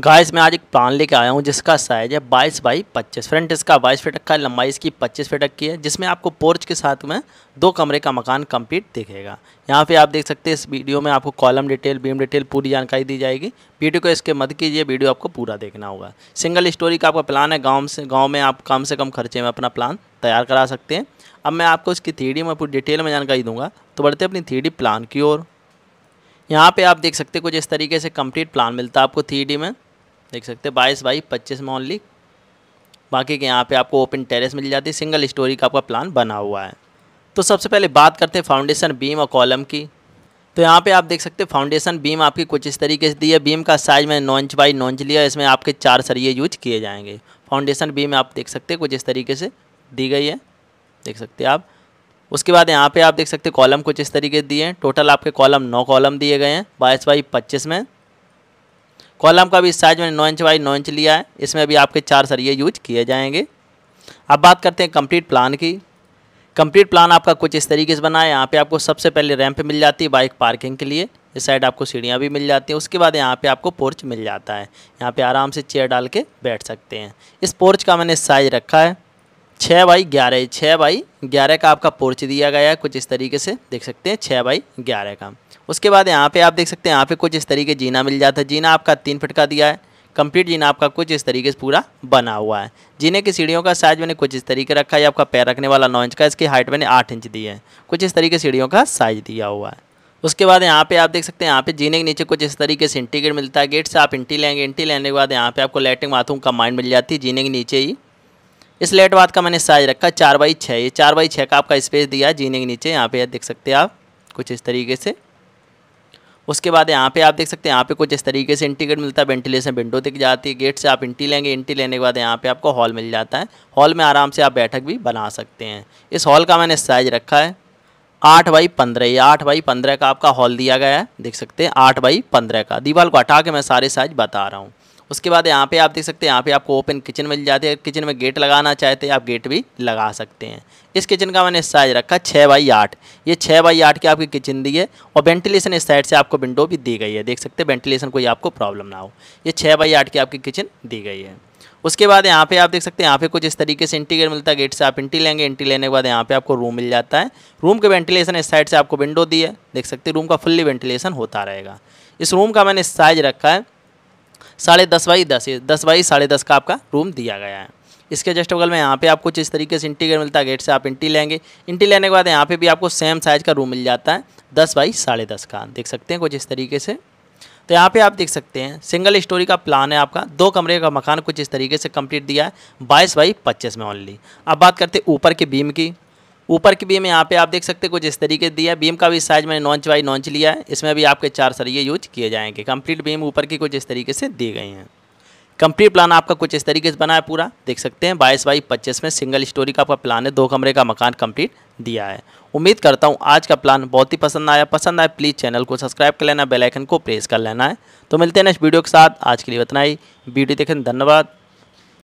guys मैं आज एक प्लान लेके आया हूँ जिसका साइज़ है बाईस बाई पच्चीस फ्रंट इसका बाईस फीट रखा है लंबाई इसकी पच्चीस फीट रखी है जिसमें आपको पोर्च के साथ में दो कमरे का मकान कंप्लीट दिखेगा यहाँ पे आप देख सकते हैं इस वीडियो में आपको कॉलम डिटेल बीम डिटेल पूरी जानकारी दी जाएगी वीडियो को इसके मत कीजिए वीडियो आपको पूरा देखना होगा सिंगल स्टोरी का आपका प्लान है गाँव से गाँव में आप कम से कम खर्चे में अपना प्लान तैयार करा सकते हैं अब मैं आपको इसकी थ्री में पूरी डिटेल में जानकारी दूंगा तो बढ़ते अपनी थ्री प्लान की ओर यहाँ पे आप देख सकते कुछ इस तरीके से कंप्लीट प्लान मिलता है आपको थ्री में देख सकते हैं बाईस बाई पच्चीस में ओनली बाकी के यहाँ पे आपको ओपन टेरेस मिल जाती है सिंगल स्टोरी का आपका प्लान बना हुआ है तो सबसे पहले बात करते हैं फाउंडेशन बीम और कॉलम की तो यहाँ पे आप देख सकते हैं फाउंडेशन बीम आपकी कुछ इस तरीके से दी है बीम का साइज मैंने नौ इंच बाई नौ इंच लिया इसमें आपके चार सरिये यूज किए जाएंगे फाउंडेशन बीम आप देख सकते हैं कुछ इस तरीके से दी गई है देख सकते हैं आप उसके बाद यहाँ पे आप देख सकते हैं कॉलम कुछ इस तरीके दिए हैं टोटल आपके कॉलम नौ कॉलम दिए गए हैं बाईस बाई पच्चीस में कॉलम का भी साइज मैंने नौ इंच बाई नौ इंच लिया है इसमें भी आपके चार सरिये यूज किए जाएंगे अब बात करते हैं कंप्लीट प्लान की कंप्लीट प्लान आपका कुछ इस तरीके से बना है यहाँ पे आपको सबसे पहले रैंप मिल जाती है बाइक पार्किंग के लिए इस साइड आपको सीढ़ियाँ भी मिल जाती हैं उसके बाद यहाँ पे आपको पोर्च मिल जाता है यहाँ पे आराम से चेयर डाल के बैठ सकते हैं इस पोर्च का मैंने साइज रखा है छः बाई ग्यारह छः बाई ग्यारह का आपका पोर्च दिया गया है कुछ इस तरीके से देख सकते हैं छः बाई ग्यारह का उसके बाद यहाँ पे आप देख सकते हैं यहाँ पे कुछ इस तरीके जीना मिल जाता है जीना आपका तीन फिट का दिया है कंप्लीट जीना आपका कुछ इस तरीके से पूरा बना हुआ है जीने की सीढ़ियों का साइज मैंने कुछ इस तरीके रखा है आपका पैर रखने वाला नौ इंच का इसकी हाइट मैंने आठ इंच दी है कुछ इस तरीके सीढ़ियों का साइज दिया हुआ है उसके बाद यहाँ पे आप देख सकते हैं यहाँ पे जीने के नीचे कुछ इस तरीके से इंटी मिलता है गेट से आप इंटी लेंगे इंटी लेने के बाद यहाँ पे आपको लेटरिन बाथरूम कंबाइंड मिल जाती है जीने के नीचे ही इस लेट बात का मैंने साइज रखा चार बाई छः ये चार बाई छः का आपका स्पेस दिया है जीने के नीचे यहाँ पे देख सकते हैं आप कुछ इस तरीके से उसके बाद यहाँ पे आप देख सकते हैं यहाँ पे कुछ इस तरीके से इंटीगेट मिलता है वेंटिलेशन विंडो दिख जाती है गेट से आप इंटी लेंगे इंटी लेने के बाद यहाँ पे आपको हॉल मिल जाता है हॉल में आराम से आप बैठक भी बना सकते हैं इस हॉल का मैंने साइज रखा है आठ बाई पंद्रह ये आठ बाई पंद्रह का आपका हॉल दिया गया है देख सकते हैं आठ बाई पंद्रह का दीवार को हटा के मैं सारे साइज बता रहा हूँ उसके बाद यहाँ पे आप देख सकते हैं यहाँ पे आपको ओपन किचन मिल जाती है किचन में गेट लगाना चाहते हैं आप गेट भी लगा सकते हैं इस किचन का मैंने साइज़ रखा छः बाई आठ ये छः बाई आठ की आपकी किचन दी है और वेंटिलेशन इस साइड से आपको विंडो भी दी गई है देख सकते हैं वेंटिलेशन कोई आपको प्रॉब्लम ना हो ये छः बाई आठ की आपकी किचन दी गई है उसके बाद यहाँ पे आप देख सकते हैं यहाँ पे कुछ इस तरीके से इंटीगेट मिलता है गेट से आप इंटी लेंगे इंटी लेने के बाद यहाँ पे आपको रूम मिल जाता है रूम के वेंटिलेशन इस साइड से आपको विंडो दी है देख सकते हैं रूम का फुल्ली वेंटिलेशन होता रहेगा इस रूम का मैंने साइज रखा है साढ़े दस बाई दस ये दस बाई साढ़े दस का आपका रूम दिया गया है इसके जस्ट बगल में यहाँ पे आपको जिस इस तरीके से इंटीग्रेट मिलता है गेट से आप इंटी लेंगे इंटी लेने के बाद यहाँ पे भी आपको सेम साइज़ का रूम मिल जाता है दस बाई साढ़े दस का देख सकते हैं कुछ इस तरीके से तो यहाँ पे आप देख सकते हैं सिंगल स्टोरी का प्लान है आपका दो कमरे का मकान कुछ इस तरीके से कंप्लीट दिया है बाईस बाई पच्चीस में ओनली अब बात करते हैं ऊपर के बीम की ऊपर की बीम यहाँ पे आप देख सकते हैं कुछ इस तरीके दिया बीम का भी साइज मैंने नॉन्च बाई नॉन्च लिया है इसमें भी आपके चार सरिये यूज किए जाएंगे कंप्लीट बीम ऊपर की कुछ इस तरीके से दी गई हैं कंप्लीट प्लान आपका कुछ इस तरीके से बना है पूरा देख सकते हैं बाईस बाई पच्चीस में सिंगल स्टोरी का आपका प्लान है दो कमरे का मकान कंप्लीट दिया है उम्मीद करता हूँ आज का प्लान बहुत ही पसंद आया पसंद आया प्लीज़ चैनल को सब्सक्राइब कर लेना बेलाइकन को प्रेस कर लेना है तो मिलते हैं नेक्स्ट वीडियो के साथ आज के लिए इतना ही वीडियो देखें धन्यवाद